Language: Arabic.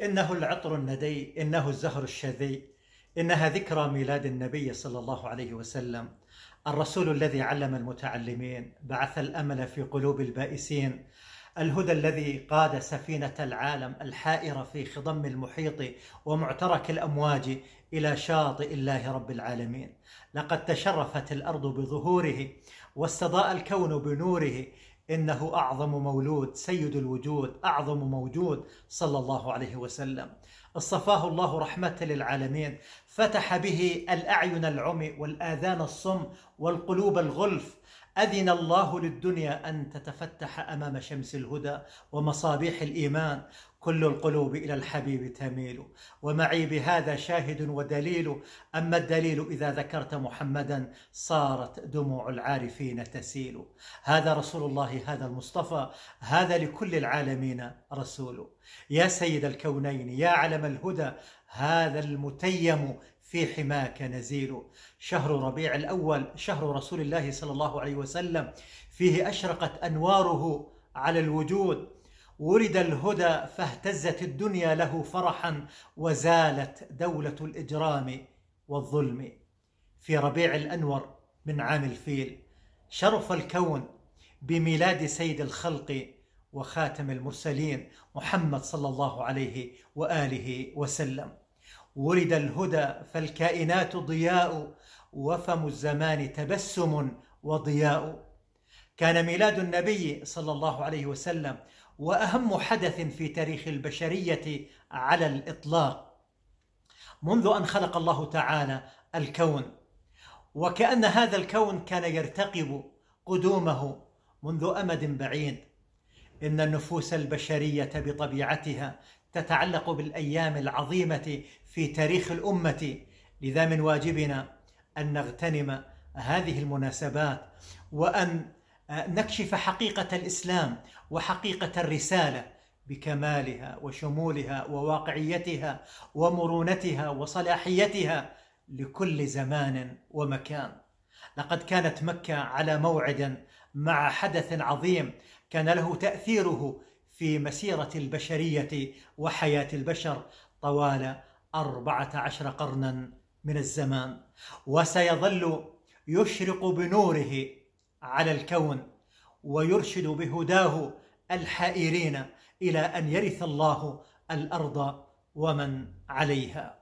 إنه العطر الندي إنه الزهر الشذي إنها ذكرى ميلاد النبي صلى الله عليه وسلم الرسول الذي علم المتعلمين بعث الأمل في قلوب البائسين الهدى الذي قاد سفينة العالم الحائرة في خضم المحيط ومعترك الأمواج إلى شاطئ الله رب العالمين لقد تشرفت الأرض بظهوره واستضاء الكون بنوره إنه أعظم مولود سيد الوجود أعظم موجود صلى الله عليه وسلم اصطفاه الله رحمة للعالمين فتح به الأعين العمي والآذان الصم والقلوب الغلف أذن الله للدنيا أن تتفتح أمام شمس الهدى ومصابيح الإيمان كل القلوب إلى الحبيب تميل ومعي بهذا شاهد ودليل أما الدليل إذا ذكرت محمدا صارت دموع العارفين تسيل هذا رسول الله هذا المصطفى هذا لكل العالمين رسول يا سيد الكونين يا علم الهدى هذا المتيم في حماك نزيل شهر ربيع الأول شهر رسول الله صلى الله عليه وسلم فيه أشرقت أنواره على الوجود ولد الهدى فاهتزت الدنيا له فرحا وزالت دولة الإجرام والظلم في ربيع الأنور من عام الفيل شرف الكون بميلاد سيد الخلق وخاتم المرسلين محمد صلى الله عليه وآله وسلم ولد الهدى فالكائنات ضياء وفم الزمان تبسم وضياء كان ميلاد النبي صلى الله عليه وسلم واهم حدث في تاريخ البشريه على الاطلاق منذ ان خلق الله تعالى الكون وكان هذا الكون كان يرتقب قدومه منذ امد بعيد ان النفوس البشريه بطبيعتها تتعلق بالايام العظيمه في تاريخ الامه لذا من واجبنا ان نغتنم هذه المناسبات وان أه، نكشف حقيقة الإسلام وحقيقة الرسالة بكمالها وشمولها وواقعيتها ومرونتها وصلاحيتها لكل زمان ومكان. لقد كانت مكة على موعد مع حدث عظيم كان له تأثيره في مسيرة البشرية وحياة البشر طوال أربعة عشر قرنا من الزمان وسيظل يشرق بنوره على الكون ويرشد بهداه الحائرين إلى أن يرث الله الأرض ومن عليها